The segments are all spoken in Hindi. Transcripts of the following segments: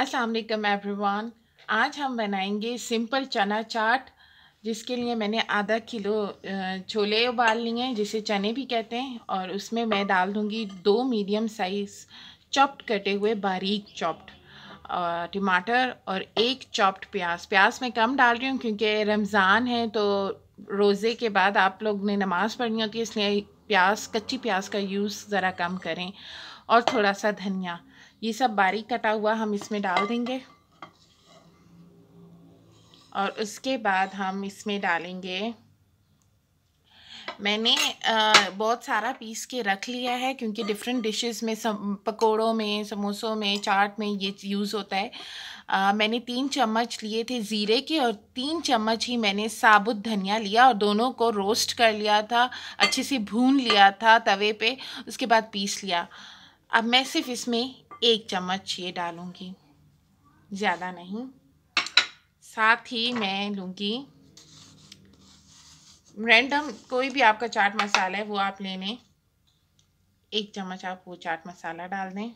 अस्सलाम वालेकुम एवरीवन आज हम बनाएंगे सिंपल चना चाट जिसके लिए मैंने आधा किलो छोले उबाल लिए हैं जिसे चने भी कहते हैं और उसमें मैं डाल दूँगी दो मीडियम साइज़ चॉप्ड कटे हुए बारीक चॉप्ड टमाटर और एक चॉप्ड प्याज प्याज मैं कम डाल रही हूँ क्योंकि रमज़ान है तो रोज़े के बाद आप लोग ने नमाज़ पढ़नी होती है इसलिए प्याज कच्ची प्याज का यूज़ ज़रा कम करें और थोड़ा सा धनिया ये सब बारीक कटा हुआ हम इसमें डाल देंगे और उसके बाद हम इसमें डालेंगे मैंने आ, बहुत सारा पीस के रख लिया है क्योंकि डिफरेंट डिशेस में सम पकौड़ों में समोसों में चाट में ये यूज़ होता है आ, मैंने तीन चम्मच लिए थे ज़ीरे के और तीन चम्मच ही मैंने साबुत धनिया लिया और दोनों को रोस्ट कर लिया था अच्छे से भून लिया था तवे पे उसके बाद पीस लिया अब मैं सिर्फ इसमें एक चम्मच ये डालूंगी ज़्यादा नहीं साथ ही मैं लूँगी रैंडम कोई भी आपका चाट मसाला है वो आप ले लें एक चम्मच आप वो चाट मसाला डाल दें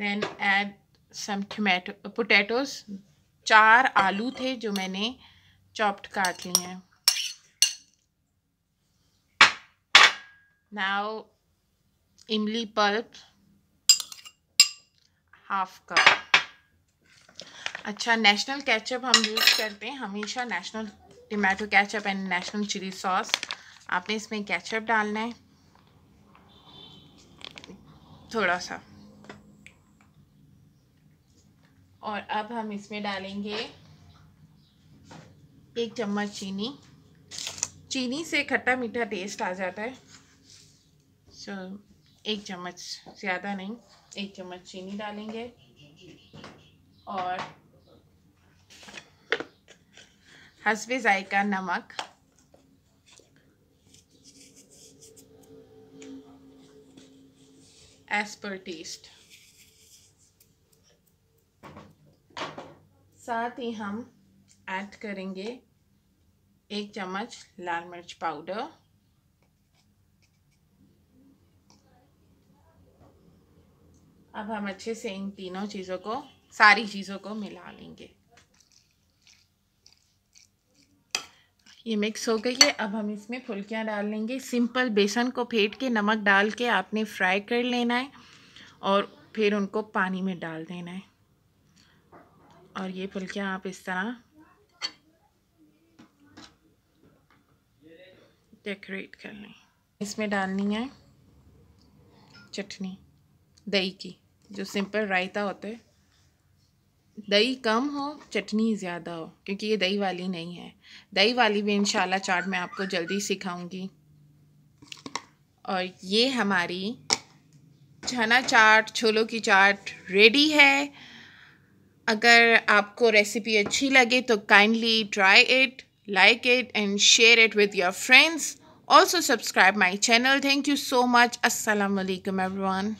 then add some tomato potatoes चार आलू थे जो मैंने चॉप्ड काट लिए हैं now imli pulp half cup अच्छा नेशनल कैचअप हम यूज़ करते हैं हमेशा National tomato ketchup and National chilli sauce आपने इसमें कैचअप डालना है थोड़ा सा और अब हम इसमें डालेंगे एक चम्मच चीनी चीनी से खट्टा मीठा टेस्ट आ जाता है सो so, एक चम्मच ज़्यादा नहीं एक चम्मच चीनी डालेंगे और हसबे जायका नमक एज पर टेस्ट साथ ही हम ऐड करेंगे एक चम्मच लाल मिर्च पाउडर अब हम अच्छे से इन तीनों चीज़ों को सारी चीज़ों को मिला लेंगे ये मिक्स हो गई है अब हम इसमें फुलकियाँ डाल लेंगे सिंपल बेसन को फेंट के नमक डाल के आपने फ्राई कर लेना है और फिर उनको पानी में डाल देना है और ये फुलकियाँ आप इस तरह डेकोरेट कर लें इसमें डालनी है चटनी दही की जो सिंपल रायता होता है दही कम हो चटनी ज़्यादा हो क्योंकि ये दही वाली नहीं है दही वाली भी इंशाल्लाह चाट मैं आपको जल्दी सिखाऊंगी और ये हमारी चना चाट छोलों की चाट रेडी है अगर आपको रेसिपी अच्छी लगे तो kindly try it like it and share it with your friends also subscribe my channel thank you so much assalamu alaikum